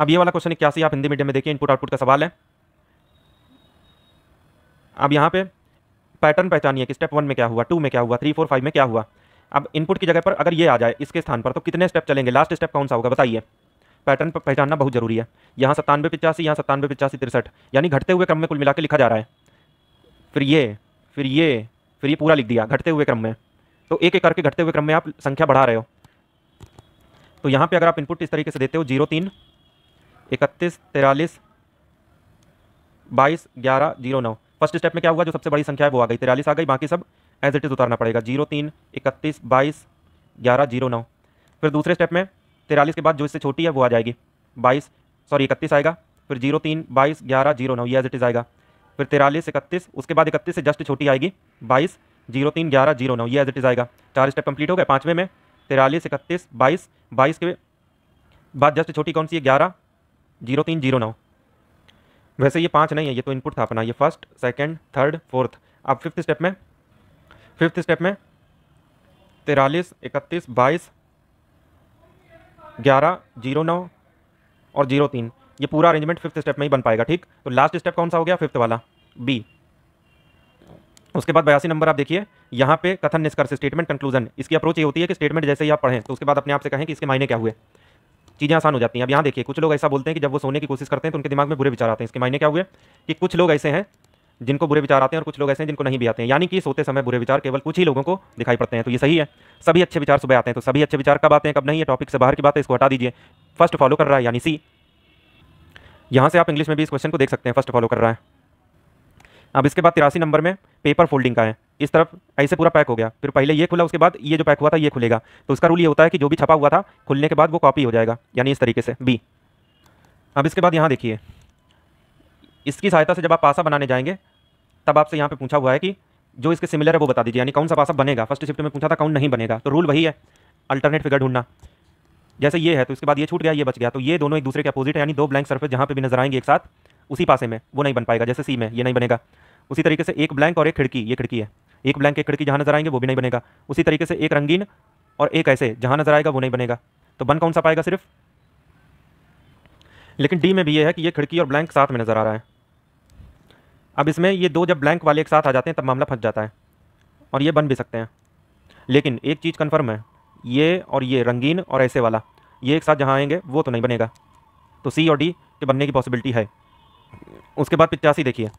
अब ये वाला क्वेश्चन इक्यासी आप हिंदी मीडियम में देखिए इनपुट आउटपुट का सवाल है अब यहाँ पे पैटर्न पहचानिए कि स्टेप वन में क्या हुआ टू में क्या हुआ थ्री फोर फाइव में क्या हुआ अब इनपुट की जगह पर अगर ये आ जाए इसके स्थान पर तो कितने स्टेप चलेंगे लास्ट स्टेप कौन सा होगा बताइए पैटर्न पहचानना बहुत जरूरी है यहाँ सत्तानवे पचासी यहाँ सत्तानवे पचासी तिरसठ यानी घटते हुए क्रम में कुल मिला के लिखा जा रहा है फिर ये फिर ये फिर ये पूरा लिख दिया घटते हुए क्रम में तो एक एक करके घटते हुए क्रम में आप संख्या बढ़ा रहे हो तो यहाँ पे अगर आप इनपुट इस तरीके से देते हो जीरो तीन इकतीस तिरालीस बाईस ग्यारह जीरो नौ फर्स्ट स्टेप में क्या हुआ जो सबसे बड़ी संख्या है वो आ गई तिरालीस आ गई बाकी सब एज इट इज़ उतारना पड़ेगा जीरो तीन इकतीस बाईस ग्यारह जीरो नौ फिर दूसरे स्टेप में तिरालीस के बाद जो इससे छोटी है वो आ जाएगी बाईस सॉरी इकतीस आएगा फिर जीरो तीन बाईस ग्यारह जीरो नौ ये एज इट इज़ आएगा फिर तिरालीस इकतीस उसके बाद इकतीस से जस्ट छोटी आएगी बाईस जीरो तीन ग्यारह जीरो नौ ये एज इट इज़ आएगा चार स्टेप कंप्लीट हो गए पाँचवें में तिरालीस इकतीस बाईस बाईस के बाद जस्ट छोटी कौन सी है ग्यारह जीरो तीन जीरो नौ वैसे ये पाँच नहीं है ये तो इनपुट था अपना ये फर्स्ट सेकेंड थर्ड फोर्थ अब फिफ्थ स्टेप में फिफ्थ स्टेप में तिरालीस इकतीस बाईस ग्यारह जीरो नौ और जीरो तीन ये पूरा अरेंजमेंट फिफ्थ स्टेप में ही बन पाएगा ठीक तो लास्ट स्टेप कौन सा हो गया फिफ्थ वाला बी उसके बाद बयासी नंबर आप देखिए यहाँ पे कथन निष्कर्ष स्टेटमेंट कंक्लूजन इसकी अप्रोच ये होती है कि स्टेटमेंट जैसे ही आप पढ़ें तो उसके बाद अपने आप से कहें कि इसके मायने क्या हुए चीज़ें आसान हो जाती हैं अब यहाँ देखिए कुछ लोग ऐसा बोलते हैं कि जब वो सोने की कोशिश करते हैं तो उनके दिमाग में बुरे विचार आते हैं इसके मायने क्या हुए कि कुछ लोग ऐसे हैं जिनको बुरे विचार आते हैं और कुछ लोग ऐसे हैं जिनको नहीं भी आते हैं यानी कि सोते समय बुरे विचार केवल कुछ ही लोगों को दिखाई पड़ते हैं तो ये सही है सभी अच्छे विचार सुबह आते हैं तो सभी अच्छे विचार कब आते हैं कब नहीं है टॉपिक से बाहर की बात है इसको हटा दीजिए फर्स्ट फॉलो कर रहा है यानी सी यहाँ से आप इंग्लिश में भी इस क्वेश्चन को देख सकते हैं फर्स्ट फॉलो कर रहा है अब इसके बाद तिरासी नंबर में पेपर फोल्डिंग का है इस तरफ ऐसे पूरा पैक हो गया फिर पहले ये खुला उसके बाद ये जो पैक हुआ था ये खुलेगा तो उसका रूल ये होता है कि जो भी छपा हुआ था खुलने के बाद वो कॉपी हो जाएगा यानी इस तरीके से बी अब इसके बाद यहाँ देखिए इसकी सहायता से जब आप पासा बनाने जाएंगे तब आपसे यहाँ पे पूछा हुआ है कि जो इसके सिमिलर है वो बता दीजिए यानी कौन सा पासा बनेगा फर्स्ट शिफ्ट में पूछा था कौन नहीं बनेगा तो रूल वही है अल्टरनेट फिगर ढूंढना जैसे ये है तो इसके बाद ये छूट गया ये बच गया तो ये दोनों एक दूसरे के अपोजिट है यानी दो ब्लैंक सर्फेस जहाँ पर भी नजर आएंगे एक साथ उसी पासे में वो नहीं बन पाएगा जैसे सी में ये नहीं बनेगा उसी तरीके से एक ब्लैंक और एक खिड़की ये खिड़की है एक ब्लैंक एक खिड़की जहाँ नजर आएंगे वो भी नहीं बनेगा उसी तरीके से एक रंगीन और एक ऐसे जहाँ नजर आएगा वो नहीं बनेगा तो बन कौन सा पाएगा सिर्फ लेकिन डी में भी ये है कि ये खिड़की और ब्लैंक साथ में नजर आ रहा है अब इसमें ये दो जब ब्लैंक वाले एक साथ आ जाते हैं तब मामला फंस जाता है और ये बन भी सकते हैं लेकिन एक चीज़ कन्फर्म है ये और ये रंगीन और ऐसे वाला ये एक साथ जहाँ आएंगे वो तो नहीं बनेगा तो सी और डी के बनने की पॉसिबिलिटी है उसके बाद पिचासी देखिए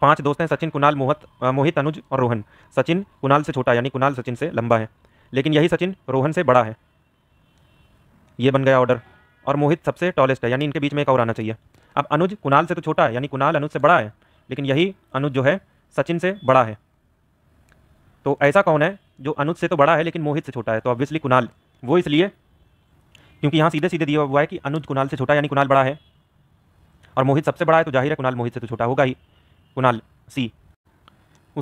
पांच दोस्त हैं सचिन कुणाल मोहत मोहित अनुज और रोहन सचिन कुणाल से छोटा यानी कुणाल सचिन से लंबा है लेकिन यही सचिन रोहन से बड़ा है ये बन गया ऑर्डर और मोहित सबसे टॉलेस्ट है यानी इनके बीच में एक और आना चाहिए अब अनुज कुणाल से तो छोटा है यानी कुणाल अनुज से बड़ा है लेकिन यही अनुज जो है सचिन से बड़ा है तो ऐसा कौन है जो अनुज से तो बड़ा है लेकिन मोहित से छोटा है तो ऑब्वियसली कुणाल वो इसलिए क्योंकि यहाँ सीधे सीधे दिया हुआ है कि अनुज कुणाल से छोटा यानी कुणाल बड़ा है और मोहित सबसे बड़ा है तो जाहिर है कुणाल मोहित से तो छोटा होगा ही कुणाल सी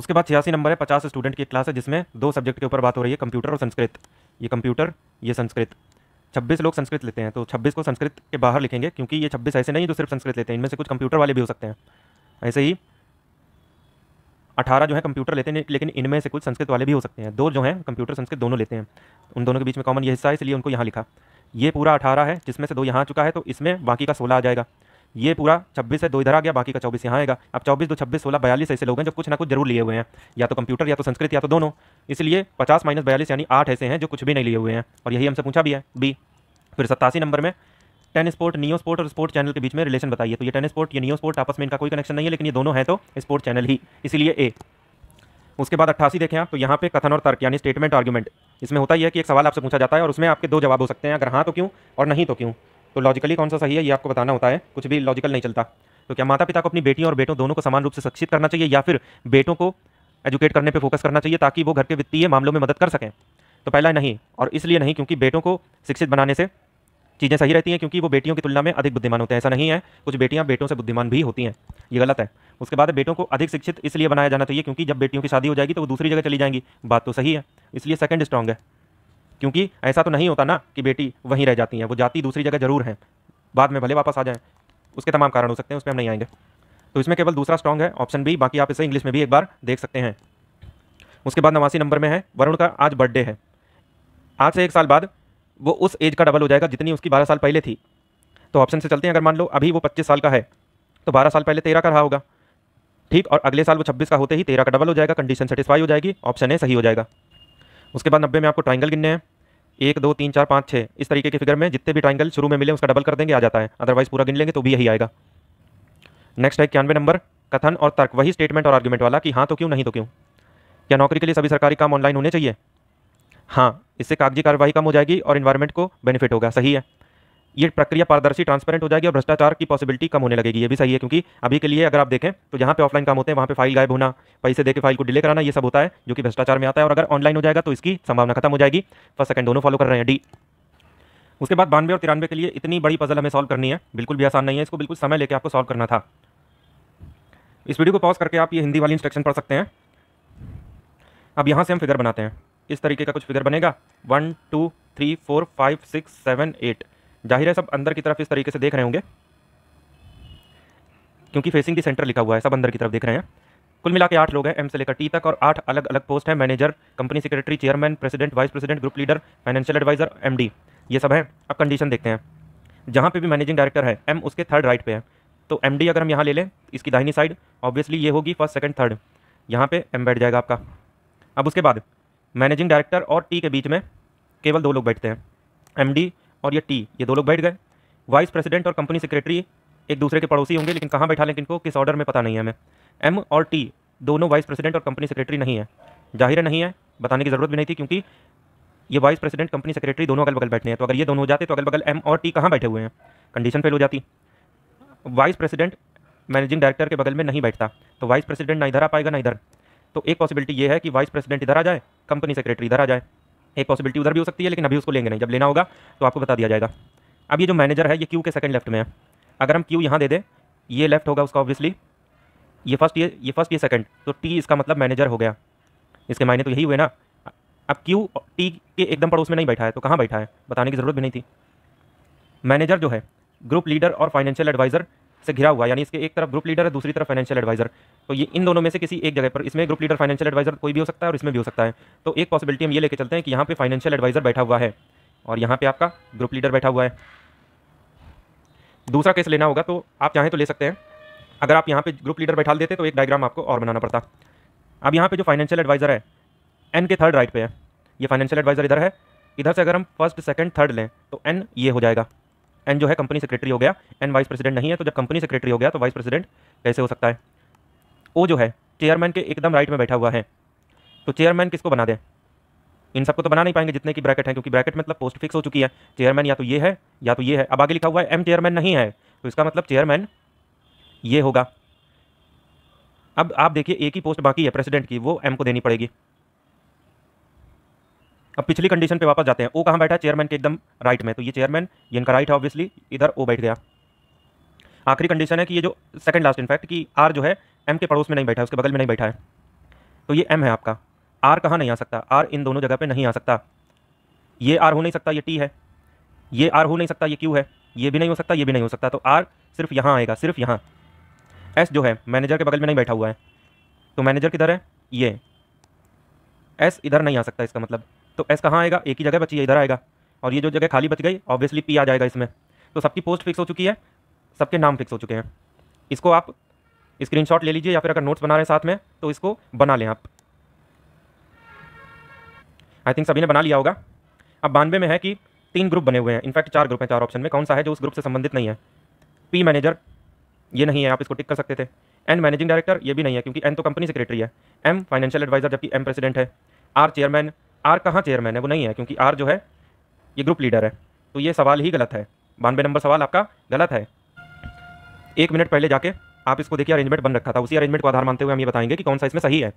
उसके बाद छियासी नंबर है पचास स्टूडेंट की क्लास है जिसमें दो सब्जेक्ट के ऊपर बात हो रही है कंप्यूटर और संस्कृत ये कंप्यूटर ये संस्कृत छब्बीस लोग संस्कृत लेते हैं तो छब्बीस को संस्कृत के बाहर लिखेंगे क्योंकि ये छब्बीस ऐसे नहीं जो सिर्फ संस्कृत लेते हैं इनमें से कुछ कंप्यूटर वाले भी हो सकते हैं ऐसे ही अठारह जो है कंप्यूटर लेते हैं लेकिन इनमें से कुछ संस्कृत वाले भी हो सकते हैं दो जो हैं कंप्यूटर संस्कृत दोनों लेते हैं उन दोनों के बीच में कॉमन ये हिस्सा है इसलिए उनको यहाँ लिखा ये पूरा अठारह है जिसमें से दो यहाँ आ चुका है तो इसमें बाकी का सोलह आ जाएगा ये पूरा छब्बीस है दो इधर आ गया बाकी का चौबीस यहाँ आएगा अब चौबीस दो छब्बीस सोलह बयालीस ऐसे लोग हैं जो कुछ ना कुछ जरूर लिए हुए हैं या तो कंप्यूटर या तो संस्कृत या तो दोनों इसलिए पचास माइनस बयालीस यानी आठ ऐसे हैं जो कुछ भी नहीं लिए हुए हैं और यही हमसे पूछा भी है बी फिर सत्तासी नंबर में टेन स्पोर्ट नियो स्पोर्ट और स्पोर्ट चैनल के बीच में रिलेशन बताइए तो ये टेन स्पोर्ट या नियो स्पोर्ट आपस में इनका कोई कनेक्शन नहीं है लेकिन ये दोनों है तो स्पोर्ट चैनल ही इसलिए ए उसके बाद अट्ठासी देखें तो यहाँ पे कथन और तर्क यानी स्टेटमेंट आर्ग्यूमेंट इसमें होता ही है कि एक सवाल आपसे पूछा जाता है और उसमें आपके दो जवाब हो सकते हैं अगर हाँ तो क्यों और नहीं तो क्यों तो लॉजिकली कौन सा सही है ये आपको बताना होता है कुछ भी लॉजिकल नहीं चलता तो क्या माता पिता को अपनी बेटियों और बेटों दोनों को समान रूप से शिक्षित करना चाहिए या फिर बेटों को एजुकेट करने पर फोकस करना चाहिए ताकि वो घर के वित्तीय मामलों में मदद कर सकें तो पहला नहीं और इसलिए नहीं क्योंकि बेटों को शिक्षित बनाने से चीज़ें सही रहती हैं क्योंकि वो बेटियों की तुलना में अधिक बुद्धिमान होते हैं ऐसा नहीं है कुछ बेटियाँ बेटों से बुद्धिमान भी होती हैं ये गलत है उसके बाद बेटों को अधिक शिक्षित इसलिए बनाया जाना चाहिए क्योंकि जब बेटियों की शादी हो जाएगी तो वो दूसरी जगह चली जाएंगी बात तो सही है इसलिए सेकेंड स्ट्रॉन्ग है क्योंकि ऐसा तो नहीं होता ना कि बेटी वहीं रह जाती हैं वो जाती दूसरी जगह जरूर हैं बाद में भले वापस आ जाएँ उसके तमाम कारण हो सकते हैं उस पर हम नहीं आएंगे तो इसमें केवल दूसरा स्ट्रॉन्ग है ऑप्शन बी बाकी आप इसे इंग्लिश में भी एक बार देख सकते हैं उसके बाद नवासी नंबर में है वरुण का आज बर्थडे है आज से एक साल बाद वो उस एज का डबल हो जाएगा जितनी उसकी बारह साल पहले थी तो ऑप्शन से चलते हैं अगर मान लो अभी वो पच्चीस साल का है तो बारह साल पहले तेरह का रहा होगा ठीक और अगले साल वो छब्बीस का होते ही तेरह का डबल हो जाएगा कंडीशन सेटिस्फाई हो जाएगी ऑप्शन ए सही हो जाएगा उसके बाद नब्बे में आपको ट्राइंगल गिनने हैं एक दो तीन चार पाँच छः इस तरीके के फिगर में जितने भी ट्राइंगल शुरू में मिले उसका डबल कर देंगे आ जाता है अदरवाइज पूरा गिन लेंगे तो भी यही आएगा नेक्स्ट है इक्यानवे नंबर कथन और तर्क वही स्टेटमेंट और आर्ग्यूमेंट वाला कि हाँ तो क्यों नहीं तो क्यों क्या नौकरी के लिए सभी सरकारी काम ऑनलाइन होने चाहिए हाँ इससे कागजी कार्रवाई कम हो जाएगी और इन्वायरमेंट को बेनिफिट होगा सही है ये प्रक्रिया पारदर्शी ट्रांसपेरेंट हो जाएगी और भ्रष्टाचार की पॉसिबिलिटी कम होने लगेगी ये भी सही है क्योंकि अभी के लिए अगर आप देखें तो जहाँ पे ऑफलाइन काम होते हैं वहाँ पे फाइल गायब होना पैसे देके फाइल को डिले कराना ये सब होता है जो कि भ्रष्टाचार में आता है और अगर ऑनलाइन हो जाएगा तो इसकी संभावना खत्म हो जाएगी फर्स्ट सेकंड दोनों फॉलो कर रहे हैं डी उसके बाद बानवे और तिरानवे के लिए इतनी बड़ी पजल हमें सॉल्व करनी है बिल्कुल भी आसान नहीं है इसको बिल्कुल समय लेकर आपको सॉल्व करना था इस वीडियो को पॉज करके आप ये हिंदी वाली इंस्ट्रक्शन पढ़ सकते हैं अब यहाँ से हम फिगर बनाते हैं इस तरीके का कुछ फिगर बनेगा one two three four five six seven eight जाहिर है सब अंदर की तरफ इस तरीके से देख रहे होंगे क्योंकि फेसिंग दी सेंटर लिखा हुआ है सब अंदर की तरफ देख रहे हैं कुल मिला के आठ लोग हैं एम से लेकर टी तक और आठ अलग अलग पोस्ट हैं manager company secretary chairman president vice president group leader financial adviser M ये सब हैं अब कंडीशन देखते हैं जहाँ पे भी मैनेजिंग डायरेक्टर है एम उसके थर्ड राइट पे है तो एम अगर हम यहाँ ले लें इसकी दाहिनी साइड ऑब्वियसली ये होगी फर्स्ट सेकेंड थर्ड यहाँ पर एम बैठ जाएगा आपका अब उसके बाद मैनेजिंग डायरेक्टर और टी के बीच में केवल दो लोग बैठते हैं एमडी और ये टी ये दो लोग बैठ गए वाइस प्रेसिडेंट और कंपनी सेक्रेटरी एक दूसरे के पड़ोसी होंगे लेकिन कहाँ बैठा लें को किस ऑर्डर में पता नहीं है हमें एम और टी दोनों वाइस प्रेसिडेंट और कंपनी सेक्रेटरी नहीं है जाहिर नहीं है बताने की ज़रूरत भी नहीं थी क्योंकि ये वाइस प्रेसिडेंट कंपनी सेक्रेटरी दोनों अगल बगल बैठे हैं तो अगर ये दोनों हो जाते तो अगल बगल एम और टी कहाँ बैठे हुए हैं कंडीशन फेल हो जाती वाइस प्रेसिडेंट मैनेजिंग डायरेक्टर के बगल में नहीं बैठता तो वाइस प्रेसिडेंट ना इधर आ पाएगा ना इधर तो एक पॉसिबिलिटी ये है कि वाइस प्रेसिडेंट इधर आ जाए कंपनी सेक्रेटरी इधर आ जाए एक पॉसिबिलिटी उधर भी हो सकती है लेकिन अभी उसको लेंगे नहीं जब लेना होगा तो आपको बता दिया जाएगा अब ये जो मैनेजर है ये क्यू के सेकंड लेफ्ट में है अगर हम क्यू यहाँ दे दें ये लेफ्ट होगा उसका ऑब्वियसली ये फर्स्ट ये ये फर्स्ट ये सेकंड तो टी इसका मतलब मैनेजर हो गया इसके मायने तो यही हुए ना अब क्यू टी के एकदम पड़ोस में नहीं बैठा है तो कहाँ बैठा है बताने की ज़रूरत भी नहीं थी मैनेजर जो है ग्रुप लीडर और फाइनेंशियल एडवाइज़र से घिरा हुआ यानी इसके एक तरफ ग्रुप लीडर है दूसरी तरफ फाइनेंशियल एडवाइजर तो ये इन दोनों में से किसी एक जगह पर इसमें ग्रुप लीडर फाइनेंशियल एडवाइजर कोई भी हो सकता है और इसमें भी हो सकता है तो एक पॉसिबिलिटी हम ये लेके चलते हैं कि यहाँ पे फाइनेंशियल एडवाइजर बैठा हुआ है और यहाँ पे आपका ग्रुप लीडर बैठा हुआ है दूसरा केस लेना होगा तो आप चाहें तो ले सकते हैं अगर आप यहाँ पर ग्रुप लीडर बैठा देते तो एक डायग्राम आपको और बनाना पड़ता अब यहाँ पर जो फाइनेंशियल एडवाइजर है एन के थर्ड राइट पर है ये फाइनेंशियल एडवाइजर इधर है इधर से अगर हम फर्स्ट सेकंड थर्ड लें तो एन ये हो जाएगा एन जो है कंपनी सेक्रेटरी हो गया एन वाइस प्रेसिडेंट नहीं है तो जब कंपनी सेक्रेटरी हो गया तो वाइस प्रेसिडेंट कैसे हो सकता है ओ जो है चेयरमैन के एकदम राइट में बैठा हुआ है तो चेयरमैन किसको बना दें इन सबको तो बना नहीं पाएंगे जितने की ब्रैकेट हैं क्योंकि ब्रैकेट मतलब पोस्ट फिक्स हो चुकी है चेयरमैन या तो ये है या तो ये है अब आगे लिखा हुआ है एम चेयरमैन नहीं है तो इसका मतलब चेयरमैन ये होगा अब आप देखिए एक ही पोस्ट बाकी है प्रेसिडेंट की वो एम को देनी पड़ेगी अब पिछली कंडीशन पे वापस जाते हैं ओ कहाँ बैठा है चेयरमैन के एकदम राइट में तो ये चेयरमैन ये इनका राइट है ऑब्वियसली इधर ओ बैठ गया आखिरी कंडीशन है कि ये जो सेकंड लास्ट इनफैक्ट कि आर जो है एम के पड़ोस में नहीं बैठा है उसके बगल में नहीं बैठा है तो ये एम है आपका आर कहाँ नहीं आ सकता आर इन दोनों जगह पर नहीं आ सकता ये आर हो नहीं सकता ये टी है ये आर हो नहीं सकता ये क्यू है ये भी नहीं हो सकता ये भी नहीं हो सकता तो आर सिर्फ यहाँ आएगा सिर्फ यहाँ एस जो है मैनेजर के बगल में नहीं बैठा हुआ है तो मैनेजर किधर है ये एस इधर नहीं आ सकता इसका मतलब तो एस कहाँ आएगा एक ही जगह बची है इधर आएगा और ये जो जगह खाली बच गई ऑब्वियसली पी आ जाएगा इसमें तो सबकी पोस्ट फिक्स हो चुकी है सबके नाम फिक्स हो चुके हैं इसको आप स्क्रीनशॉट ले लीजिए या फिर अगर नोट्स बना रहे हैं साथ में तो इसको बना लें आप आई थिंक सभी ने बना लिया होगा अब बानवे में है कि तीन ग्रुप बने हुए हैं इनफैक्ट चार ग्रुप हैं चार ऑप्शन में कौन सा है जो उस ग्रुप से संबंधित नहीं है पी मैनेजर ये नहीं है आप इसको टिक कर सकते थे एन मैनेजिंग डायरेक्टर ये भी नहीं है क्योंकि एन तो कंपनी सेक्रेटरी है एम फाइनेंशियल एडवाइजर जबकि एम प्रेसिडेंट है आर चेयरमैन आर कहाँ चेयरमैन है वो नहीं है क्योंकि आर जो है ये ग्रुप लीडर है तो ये सवाल ही गलत है बानवे नंबर सवाल आपका गलत है एक मिनट पहले जाके आप इसको देखिए अरेंजमेंट बन रखा था उसी अरेंजमेंट को आधार मानते हुए हम ये बताएंगे कि कौन सा इसमें सही है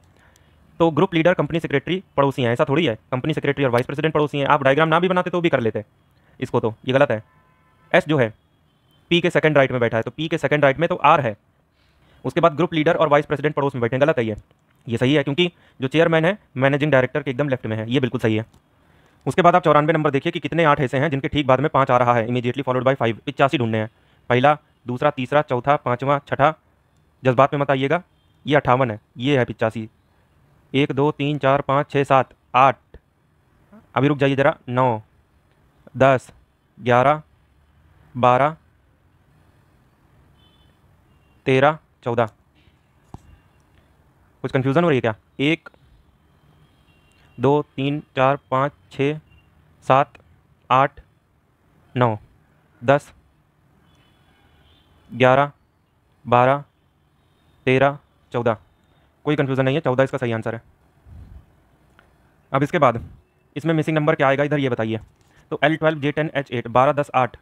तो ग्रुप लीडर कंपनी सेक्रेटरी पड़ोसी हैं ऐसा थोड़ी है कंपनी सेक्रेटरी और वाइस प्रेसिडेंट पड़ोसी हैं आप डायग्राम ना भी बनाते तो भी कर लेते इसको तो ये गलत है एस जो है पी के सेकंड राइट में बैठा है तो पी के सेकंड राइट में तो आर है उसके बाद ग्रुप लीडर और वाइस प्रेसिडेंट पड़ोस में बैठे गलत है ये ये सही है क्योंकि जो चेयरमैन है मैनेजिंग डायरेक्टर के एकदम लेफ्ट में है ये बिल्कुल सही है उसके बाद आप चौरानवे नंबर देखिए कि कितने आठ ऐसे हैं जिनके ठीक बाद में पाँच आ रहा है इमीडिएटली फॉलोड बाई फाइव पिचासी ढूंढने हैं पहला दूसरा तीसरा चौथा पाँचवा छठा जज्बात में मत आइएगा ये अट्ठावन है ये है पिचासी एक दो तीन चार पाँच छः सात आठ अभी रुक जाइए ज़रा नौ दस ग्यारह बारह तेरह चौदह कुछ कन्फ्यूज़न हो रही है क्या एक दो तीन चार पाँच छ सात आठ नौ दस ग्यारह बारह तेरह चौदह कोई कन्फ्यूज़न नहीं है चौदह इसका सही आंसर है अब इसके बाद इसमें मिसिंग नंबर क्या आएगा इधर ये बताइए तो L twelve J ten H eight बारह दस आठ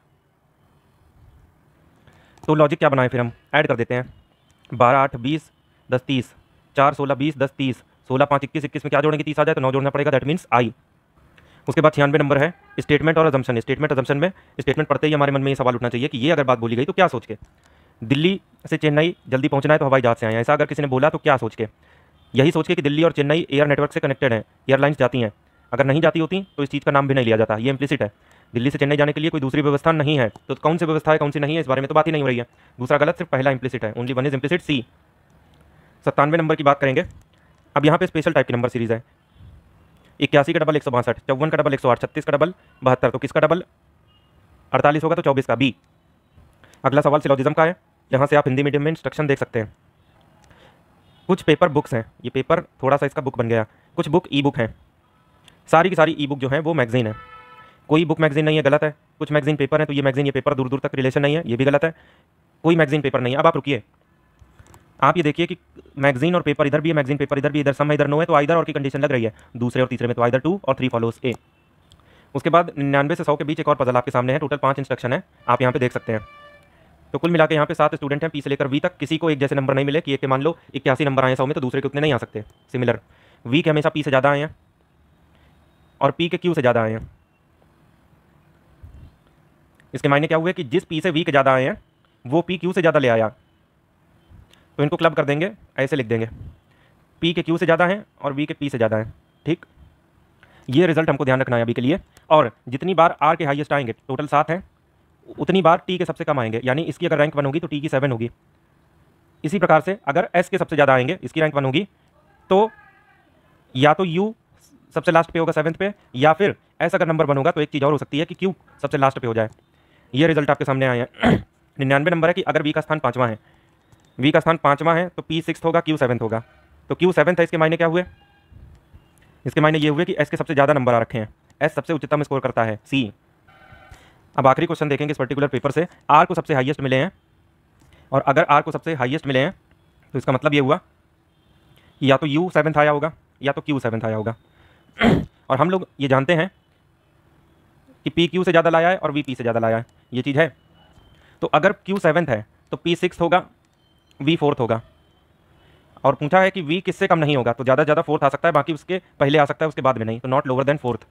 तो लॉजिक क्या बनाए फिर हम ऐड कर देते हैं बारह आठ बीस दस तीस चार सोलह बीस दस तीस सोलह पाँच इक्कीस इक्कीस में क्या जोड़ेंगे तीस आ जाए तो नौ जोड़ना पड़ेगा दैट मीन्स आई उसके बाद छियानवे नंबर है स्टेटमेंट और अजम्पन स्टेटमेंट अजम्पन में स्टेटमेंट पढ़ते ही हमारे मन में ये सवाल उठना चाहिए कि ये अगर बात बोली गई तो क्या सोच के दिल्ली से चेन्नई जल्दी पहुंचना है तो हवाई जहाज़ से आए ऐसा अगर किसी ने बोला तो क्या सोच के यही सोच के कि दिल्ली और चेन्नई एयर नेटवर्क से कनेक्टेड है एयरलाइंस जाती हैं अगर नहीं जाती होती तो इस चीज़ का नाम भी नहीं लिया जाता ये इम्प्लीसिट है दिल्ली से चेन्नई जाने के लिए कोई दूसरी व्यवस्था नहीं है तो कौन सी व्यवस्था है कौन सी नहीं है इस बारे में तो बात ही नहीं हो रही है दूसरा गलत सिर्फ पहला इम्प्लीसिट है only one is implicit C सत्तानवे नंबर की बात करेंगे अब यहाँ पे स्पेशल टाइप की नंबर सीरीज़ है इक्यासी का डबल एक सौ बासठ चौवन का डबल एक सौ आठ छत्तीस का डबल बहत्तर तो किसका डबल अड़तालीस होगा तो चौबीस का बी अगला सवाल सिलोजिज्म का है यहाँ से आप हिंदी मीडियम में इंस्ट्रक्शन देख सकते हैं कुछ पेपर बुक्स हैं ये पेपर थोड़ा सा इसका बुक बन गया कुछ बुक ई बुक हैं सारी की सारी ई बुक जो हैं वो मैगजीन है कोई बुक मैगजीन नहीं है गलत है कुछ मैगजीन पेपर है तो ये मैगजीन ये पेपर दूर दूर तक रिलेशन नहीं है ये भी गलत है कोई मैगजीन पेपर नहीं है अब आप रुकिए आप ये देखिए कि मैगजीन और पेपर इधर भी है मैगजीन पेपर इधर भी इधर सम है इधर नो है तो आइधर और की कंडीशन लग रही है दूसरे और तीसरे में तो आइधर टू और थ्री फॉलोस ए उसके बाद निन्यानवे से सौ के बीच एक और पजल आपके सामने है टोटल पाँच इंस्ट्रक्शन है आप यहाँ पे देख सकते हैं तो कुल मिला के यहाँ पे सात स्टूडेंट हैं पी से लेकर वी तक किसी को एक जैसे नंबर नहीं मिले कि एक के मान लो इक्यासी नंबर आए सौ में तो दूसरे के उतने नहीं आ सकते सिमिलर वी के हमेशा पी से ज़्यादा आए हैं और पी के क्यू से ज़्यादा आए हैं इसके मायने क्या हुआ कि जिस पी से वी के ज़्यादा आए हैं वो पी क्यू से ज़्यादा ले आया तो इनको क्लब कर देंगे ऐसे लिख देंगे पी के क्यू से ज़्यादा हैं और वी के पी से ज़्यादा हैं ठीक ये रिजल्ट हमको ध्यान रखना है अभी के लिए और जितनी बार आर के हाइएस्ट आएंगे टोटल सात हैं उतनी बार टी के सबसे कम आएंगे यानी इसकी अगर रैंक वन होगी तो टी की सेवन होगी इसी प्रकार से अगर एस के सबसे ज़्यादा आएंगे इसकी रैंक वन होगी तो या तो यू सबसे लास्ट पे होगा सेवन्थ पे या फिर एस अगर नंबर वन होगा तो एक चीज़ और हो सकती है कि क्यू सबसे लास्ट पे हो जाए ये रिजल्ट आपके सामने आए हैं निन्यानवे नंबर है कि अगर वी का स्थान पाँचवा है वी का स्थान पाँचवा है तो पी सिक्स होगा क्यू सेवन्थ होगा तो क्यू सेवन्थ है इसके मायने क्या हुए इसके मायने ये हुए कि एस के सबसे ज़्यादा नंबर आ रखे हैं एस सबसे उच्चतम स्कोर करता है सी अब आखिरी क्वेश्चन देखेंगे इस पर्टिकुलर पेपर से आर को सबसे हाईएस्ट मिले हैं और अगर आर को सबसे हाइएस्ट मिले हैं तो इसका मतलब ये हुआ कि या तो यू सेवन्थ आया होगा या तो क्यू सेवन्थ आया होगा और हम लोग ये जानते हैं कि पी क्यू से ज़्यादा लाया है और वी पी से ज़्यादा लाया है ये चीज़ है तो अगर क्यू सेवन्थ है तो पी सिक्स होगा वी फोर्थ होगा और पूछा है कि वी किससे कम नहीं होगा तो ज़्यादा ज़्यादा फोर्थ आ सकता है बाकी उसके पहले आ सकता है उसके बाद में नहीं तो नॉट लोअर देन फोर्थ